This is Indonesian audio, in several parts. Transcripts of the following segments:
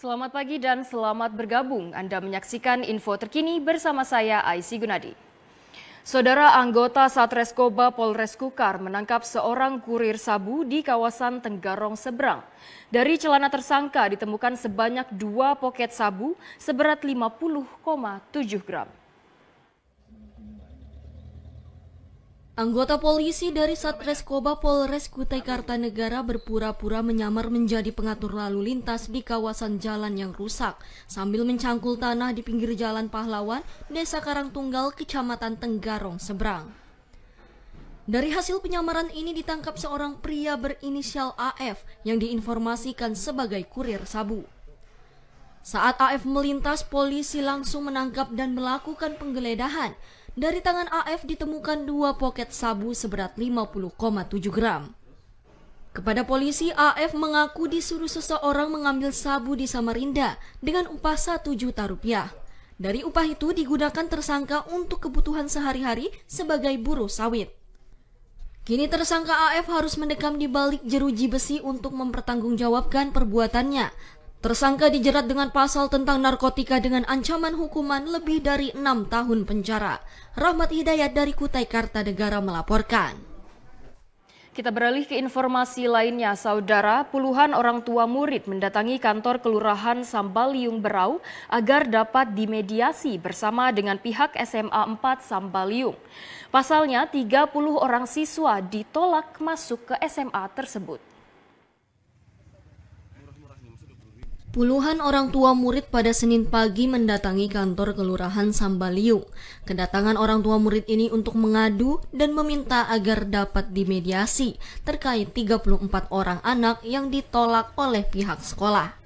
Selamat pagi dan selamat bergabung. Anda menyaksikan info terkini bersama saya Aisy Gunadi. Saudara anggota Satreskoba Polres Kukar menangkap seorang kurir sabu di kawasan Tenggarong Seberang. Dari celana tersangka ditemukan sebanyak dua poket sabu seberat 50,7 gram. Anggota polisi dari Satreskoba Polres Kutai Kartanegara berpura-pura menyamar menjadi pengatur lalu lintas di kawasan jalan yang rusak sambil mencangkul tanah di pinggir jalan Pahlawan, Desa Karangtunggal, Kecamatan Tenggarong, Seberang. Dari hasil penyamaran ini ditangkap seorang pria berinisial AF yang diinformasikan sebagai kurir sabu. Saat AF melintas, polisi langsung menangkap dan melakukan penggeledahan. Dari tangan AF ditemukan dua poket sabu seberat 50,7 gram. Kepada polisi, AF mengaku disuruh seseorang mengambil sabu di Samarinda dengan upah 1 juta rupiah. Dari upah itu digunakan tersangka untuk kebutuhan sehari-hari sebagai buruh sawit. Kini tersangka AF harus mendekam di balik jeruji besi untuk mempertanggungjawabkan perbuatannya Tersangka dijerat dengan pasal tentang narkotika dengan ancaman hukuman lebih dari enam tahun penjara. Rahmat Hidayat dari Kutai Kartanegara melaporkan. Kita beralih ke informasi lainnya, saudara. Puluhan orang tua murid mendatangi kantor Kelurahan Sambaliung Berau agar dapat dimediasi bersama dengan pihak SMA 4 Sambaliung. Pasalnya, 30 orang siswa ditolak masuk ke SMA tersebut. Puluhan orang tua murid pada Senin pagi mendatangi kantor Kelurahan Sambaliung. Kedatangan orang tua murid ini untuk mengadu dan meminta agar dapat dimediasi terkait 34 orang anak yang ditolak oleh pihak sekolah.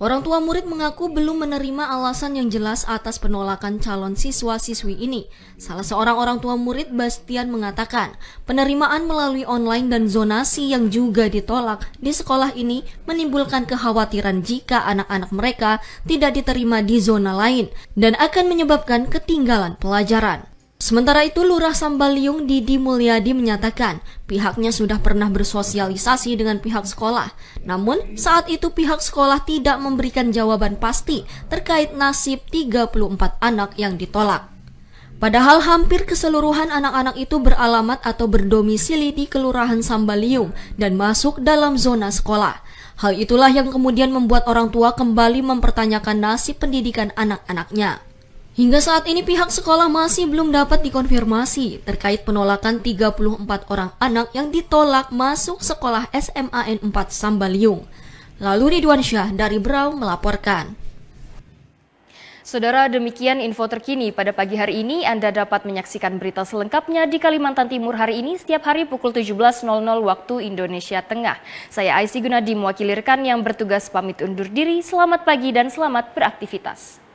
Orang tua murid mengaku belum menerima alasan yang jelas atas penolakan calon siswa-siswi ini. Salah seorang orang tua murid, Bastian, mengatakan penerimaan melalui online dan zonasi yang juga ditolak di sekolah ini menimbulkan kekhawatiran jika anak-anak mereka tidak diterima di zona lain dan akan menyebabkan ketinggalan pelajaran. Sementara itu, Lurah Sambaliung Didi Mulyadi menyatakan pihaknya sudah pernah bersosialisasi dengan pihak sekolah. Namun, saat itu pihak sekolah tidak memberikan jawaban pasti terkait nasib 34 anak yang ditolak. Padahal hampir keseluruhan anak-anak itu beralamat atau berdomisili di Kelurahan Sambaliung dan masuk dalam zona sekolah. Hal itulah yang kemudian membuat orang tua kembali mempertanyakan nasib pendidikan anak-anaknya. Hingga saat ini pihak sekolah masih belum dapat dikonfirmasi terkait penolakan 34 orang anak yang ditolak masuk sekolah SMAN 4 Sambaliung. Lalu Ridwan Syah dari Berau melaporkan. Saudara, demikian info terkini pada pagi hari ini. Anda dapat menyaksikan berita selengkapnya di Kalimantan Timur hari ini setiap hari pukul 17.00 waktu Indonesia Tengah. Saya Aisy Gunadi mewakilirkan yang bertugas pamit undur diri. Selamat pagi dan selamat beraktivitas.